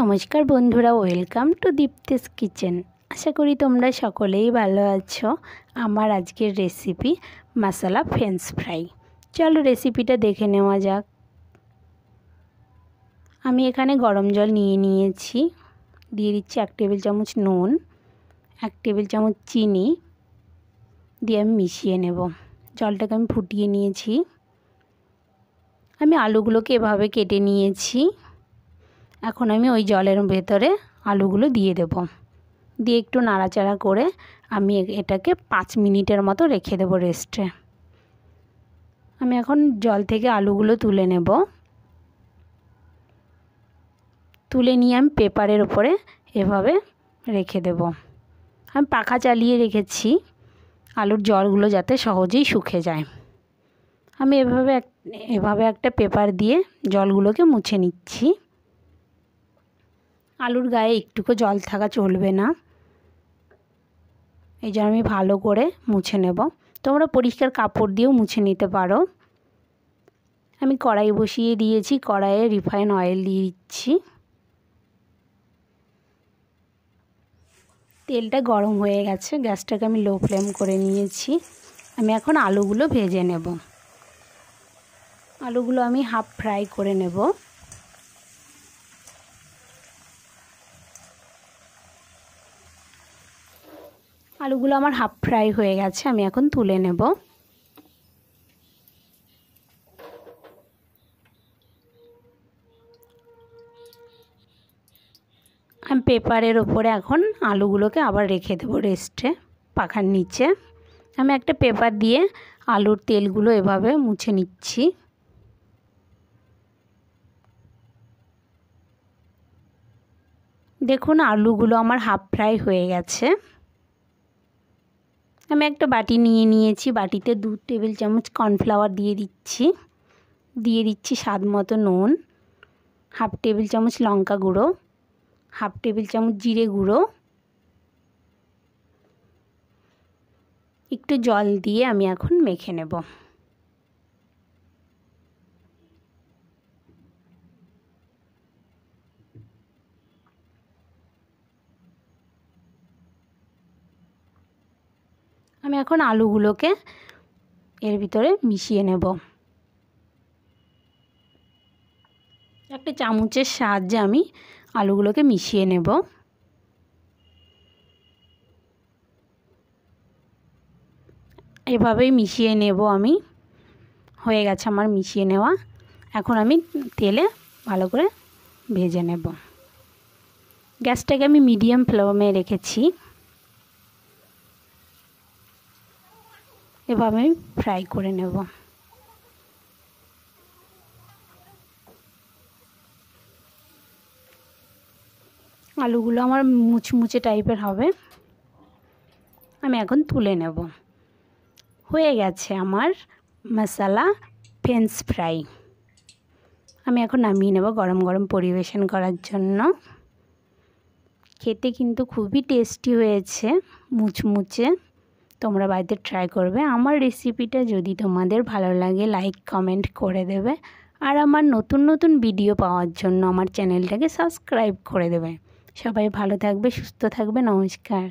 নমস্কার বন্ধুরা welcome to দীপ্তেস কিচেন আশা করি তোমরা সকলেই ভালো আছো আমার আজকের রেসিপি মশলা ফ্রেঞ্চ ফ্রাই চলো রেসিপিটা দেখে নেওয়া যাক আমি এখানে গরম জল নিয়ে নিয়েছি দিয়ে দিচ্ছি এক টেবিল চামচ নুন এক টেবিল চামচ চিনি দিয়ে আমি মিশিয়ে নেব জলটাকে আমি ফুটিয়ে নিয়েছি আমি আলুগুলোকে এভাবে কেটে নিয়েছি এখন আমি ওই জলের ভেতরে আলুগুলো দিয়ে দেব দিয়ে একটু নাড়াচাড়া করে আমি এটাকে পাঁচ মিনিটের মতো রেখে দেবো রেস্টে আমি এখন জল থেকে আলুগুলো তুলে নেব তুলে নিয়ে আমি পেপারের ওপরে এভাবে রেখে দেব আমি পাখা চালিয়ে রেখেছি আলুর জলগুলো যাতে সহজেই শুকে যায় আমি এভাবে এক এভাবে একটা পেপার দিয়ে জলগুলোকে মুছে নিচ্ছি আলুর গায়ে একটুকু জল থাকা চলবে না এই জন্য আমি ভালো করে মুছে নেব তোমরা পরিষ্কার কাপড় দিয়েও মুছে নিতে পারো আমি কড়াই বসিয়ে দিয়েছি কড়াইয়ে রিফাইন অয়েল দিয়ে দিচ্ছি তেলটা গরম হয়ে গেছে গ্যাসটাকে আমি লো ফ্লেম করে নিয়েছি আমি এখন আলুগুলো ভেজে নেব আলুগুলো আমি হাফ ফ্রাই করে নেব আলুগুলো আমার হাফ ফ্রাই হয়ে গেছে আমি এখন তুলে নেব আমি পেপারের ওপরে এখন আলুগুলোকে আবার রেখে দেবো রেস্টে পাখার নিচে আমি একটা পেপার দিয়ে আলুর তেলগুলো এভাবে মুছে নিচ্ছি দেখুন আলুগুলো আমার হাফ ফ্রাই হয়ে গেছে আমি একটা বাটি নিয়ে নিয়েছি বাটিতে দু টেবিল চামচ কর্নফ্লাওয়ার দিয়ে দিচ্ছি দিয়ে দিচ্ছি স্বাদ মতো নুন হাফ টেবিল চামচ লঙ্কা গুঁড়ো হাফ টেবিল চামচ জিরে গুঁড়ো একটু জল দিয়ে আমি এখন মেখে নেব আমি এখন আলুগুলোকে এর ভিতরে মিশিয়ে নেব একটা চামচের সাহায্যে আমি আলুগুলোকে মিশিয়ে নেব এভাবেই মিশিয়ে নেব আমি হয়ে গেছে আমার মিশিয়ে নেওয়া এখন আমি তেলে ভালো করে ভেজে নেব গ্যাসটাকে আমি মিডিয়াম ফ্লেমে রেখেছি এভাবে ফ্রাই করে নেব আলুগুলো আমার মুচমুচে টাইপের হবে আমি এখন তুলে নেব হয়ে গেছে আমার মশালা ফ্রেঞ্চ ফ্রাই আমি এখন নামিয়ে নেব গরম গরম পরিবেশন করার জন্য খেতে কিন্তু খুবই টেস্টি হয়েছে মুচমুচে তোমরা বাড়িতে ট্রাই করবে আমার রেসিপিটা যদি তোমাদের ভালো লাগে লাইক কমেন্ট করে দেবে আর আমার নতুন নতুন ভিডিও পাওয়ার জন্য আমার চ্যানেলটাকে সাবস্ক্রাইব করে দেবে সবাই ভালো থাকবে সুস্থ থাকবে নমস্কার